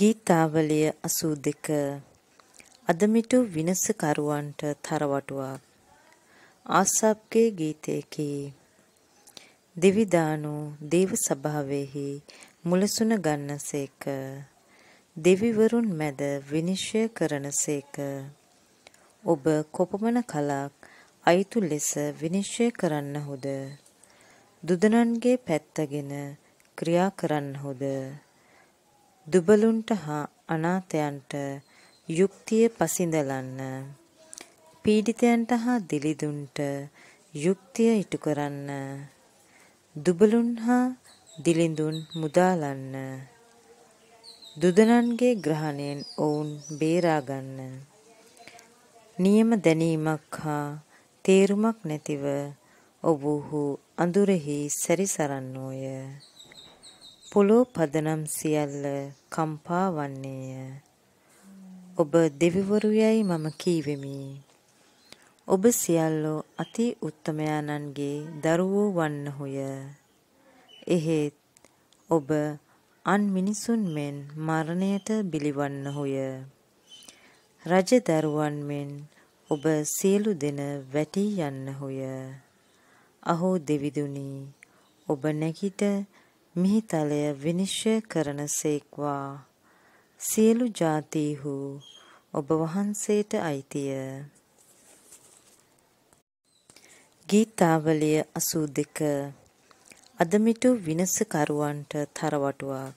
ගීතාවලිය 82 අදමිටු විනසකරුවන්ට තරවටුවක් ආසප්ගේ ගීතයකි දෙවිදානු දේව සභාවෙහි මුලසුන ගන්නසේක දෙවිවරුන් මැද විනිශ්චය කරනසේක ඔබ කොපමණ කලක් අයිතු ලෙස විනිශ්චය කරන්නහුද දුදනන්ගේ පැත්තගෙන ක්‍රියා කරන්නහුද දුබලුන්ට හා අනාථයන්ට යුක්තිය පසිඳලන්න පීඩිතයන්ට හා දිලිදුන්ට යුක්තිය ඉටු කරන්න දුබලුන් හා දිලිඳුන් මුදාලන්න දුදනන්ගේ ග්‍රහණයෙන් ඔවුන් බේරාගන්න නියම දැනීමක් හා තේරුමක් නැතිව ඔබුහු අඳුරෙහි සැරිසරන්නෝය පොළොව පදනම් සියල්ල කම්පා වන්නේය. ඔබ දෙවිවරු යයි මම කීවෙමි. ඔබ සියල්ලෝ අති උත්තමයාණන්ගේ දරුවෝ වන්නහුය. එහෙත් ඔබ අන් මිනිසුන් මෙන් මරණයට බිලිවන්නහුය. රජ දරුවන් මෙන් ඔබ සියලු දෙන වැටී යන්නහුය. අහෝ දෙවිදුනි ඔබ නැගිට මිහිතලය විනිශ්චය කරන සේක්වා සියලු ජාතීහු ඔබ වහන්සේට අයිතිය ගීතාවලිය 82 අදමිටු විනසකරුවන්ට තරවටුවක්